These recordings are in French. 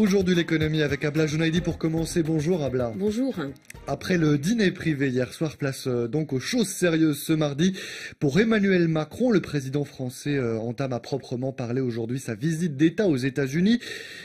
Aujourd'hui l'économie avec Abla Jounaidi pour commencer. Bonjour Abla. Bonjour. Après le dîner privé hier soir, place euh, donc aux choses sérieuses ce mardi. Pour Emmanuel Macron, le président français euh, entame à proprement parler aujourd'hui sa visite d'État aux États-Unis.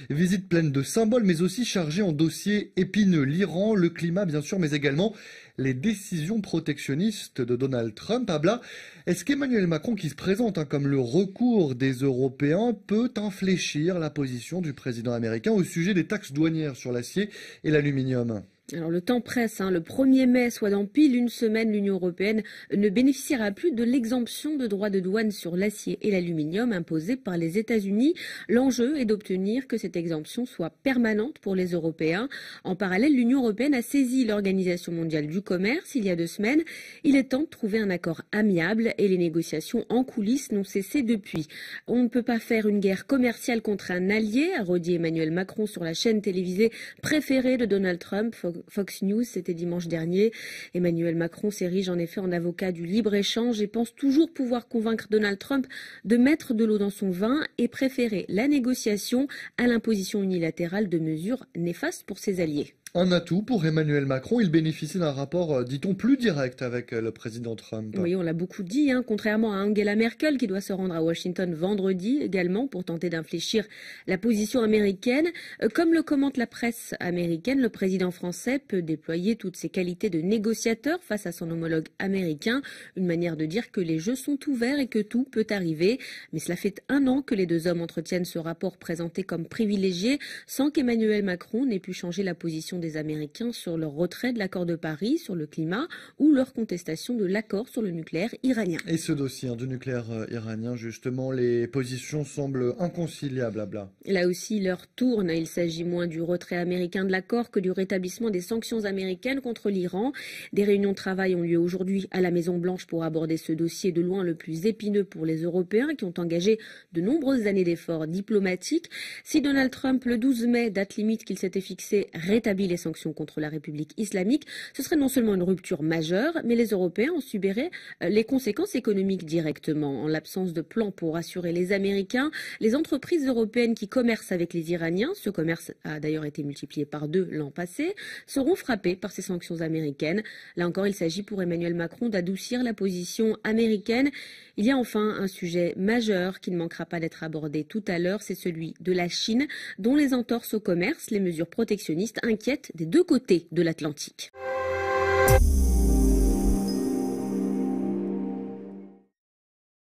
Visite pleine de symboles mais aussi chargée en dossiers épineux. L'Iran, le climat bien sûr, mais également les décisions protectionnistes de Donald Trump. bla. est-ce qu'Emmanuel Macron, qui se présente hein, comme le recours des Européens, peut infléchir la position du président américain au sujet des taxes douanières sur l'acier et l'aluminium alors le temps presse, hein. le 1er mai, soit dans pile une semaine, l'Union européenne ne bénéficiera plus de l'exemption de droits de douane sur l'acier et l'aluminium imposée par les États-Unis. L'enjeu est d'obtenir que cette exemption soit permanente pour les Européens. En parallèle, l'Union européenne a saisi l'Organisation mondiale du commerce il y a deux semaines. Il est temps de trouver un accord amiable et les négociations en coulisses n'ont cessé depuis. On ne peut pas faire une guerre commerciale contre un allié, a redit Emmanuel Macron sur la chaîne télévisée préférée de Donald Trump. Fox News, c'était dimanche dernier. Emmanuel Macron s'érige en effet en avocat du libre-échange et pense toujours pouvoir convaincre Donald Trump de mettre de l'eau dans son vin et préférer la négociation à l'imposition unilatérale de mesures néfastes pour ses alliés. Un atout pour Emmanuel Macron, il bénéficie d'un rapport, euh, dit-on, plus direct avec euh, le président Trump. Oui, on l'a beaucoup dit, hein, contrairement à Angela Merkel qui doit se rendre à Washington vendredi également pour tenter d'infléchir la position américaine. Euh, comme le commente la presse américaine, le président français peut déployer toutes ses qualités de négociateur face à son homologue américain, une manière de dire que les jeux sont ouverts et que tout peut arriver. Mais cela fait un an que les deux hommes entretiennent ce rapport présenté comme privilégié sans qu'Emmanuel Macron n'ait pu changer la position des Américains sur leur retrait de l'accord de Paris sur le climat ou leur contestation de l'accord sur le nucléaire iranien. Et ce dossier hein, du nucléaire euh, iranien, justement, les positions semblent inconciliables. Là aussi, l'heure tourne. Il s'agit moins du retrait américain de l'accord que du rétablissement des sanctions américaines contre l'Iran. Des réunions de travail ont lieu aujourd'hui à la Maison-Blanche pour aborder ce dossier de loin le plus épineux pour les Européens qui ont engagé de nombreuses années d'efforts diplomatiques. Si Donald Trump, le 12 mai, date limite qu'il s'était fixée, rétablit sanctions contre la République islamique, ce serait non seulement une rupture majeure, mais les Européens en subiraient euh, les conséquences économiques directement. En l'absence de plan pour assurer les Américains, les entreprises européennes qui commercent avec les Iraniens, ce commerce a d'ailleurs été multiplié par deux l'an passé, seront frappées par ces sanctions américaines. Là encore, il s'agit pour Emmanuel Macron d'adoucir la position américaine. Il y a enfin un sujet majeur qui ne manquera pas d'être abordé tout à l'heure, c'est celui de la Chine, dont les entorses au commerce, les mesures protectionnistes inquiètent des deux côtés de l'Atlantique.